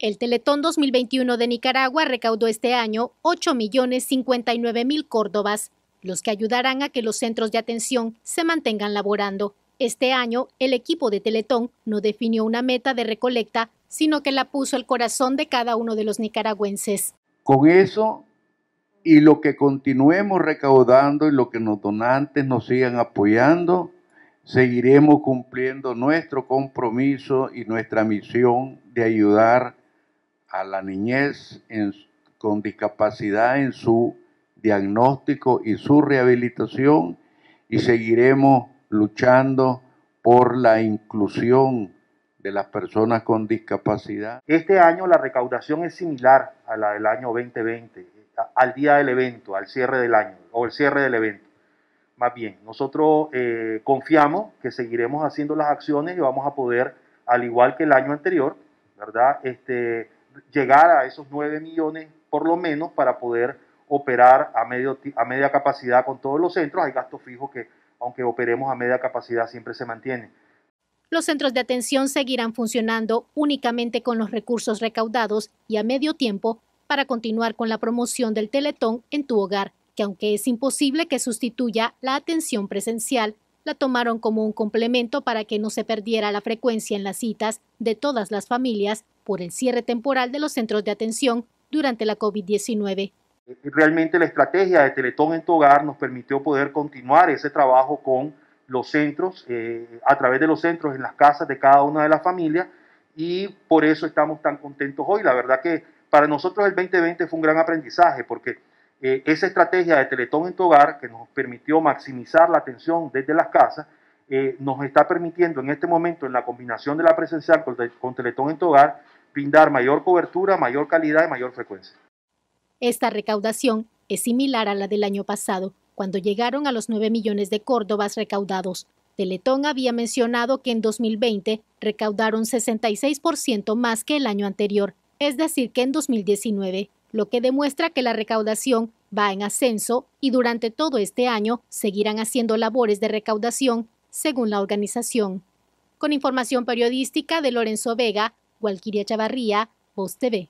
El Teletón 2021 de Nicaragua recaudó este año mil córdobas, los que ayudarán a que los centros de atención se mantengan laborando. Este año, el equipo de Teletón no definió una meta de recolecta, sino que la puso el corazón de cada uno de los nicaragüenses. Con eso y lo que continuemos recaudando y lo que los donantes nos sigan apoyando, seguiremos cumpliendo nuestro compromiso y nuestra misión de ayudar a la niñez con discapacidad en su diagnóstico y su rehabilitación y seguiremos luchando por la inclusión de las personas con discapacidad. Este año la recaudación es similar a la del año 2020, al día del evento, al cierre del año o el cierre del evento. Más bien, nosotros eh, confiamos que seguiremos haciendo las acciones y vamos a poder, al igual que el año anterior, ¿verdad? Este, llegar a esos nueve millones por lo menos para poder operar a, a media capacidad con todos los centros. Hay gastos fijos que, aunque operemos a media capacidad, siempre se mantiene Los centros de atención seguirán funcionando únicamente con los recursos recaudados y a medio tiempo para continuar con la promoción del Teletón en tu hogar, que aunque es imposible que sustituya la atención presencial, la tomaron como un complemento para que no se perdiera la frecuencia en las citas de todas las familias por el cierre temporal de los centros de atención durante la COVID-19. Eh, realmente la estrategia de Teletón en tu hogar nos permitió poder continuar ese trabajo con los centros, eh, a través de los centros en las casas de cada una de las familias y por eso estamos tan contentos hoy. La verdad que para nosotros el 2020 fue un gran aprendizaje porque eh, esa estrategia de Teletón en tu hogar, que nos permitió maximizar la atención desde las casas, eh, nos está permitiendo en este momento, en la combinación de la presencial con, Teletón en tu hogar, brindar mayor cobertura, mayor calidad y mayor frecuencia. Esta recaudación es similar a la del año pasado, cuando llegaron a los 9 millones de córdobas recaudados. Teletón había mencionado que en 2020 recaudaron 66% más que el año anterior, es decir, que en 2019 lo que demuestra que la recaudación va en ascenso y durante todo este año seguirán haciendo labores de recaudación, según la organización. Con información periodística de Lorenzo Vega, Gualquiria Chavarría, Voz TV.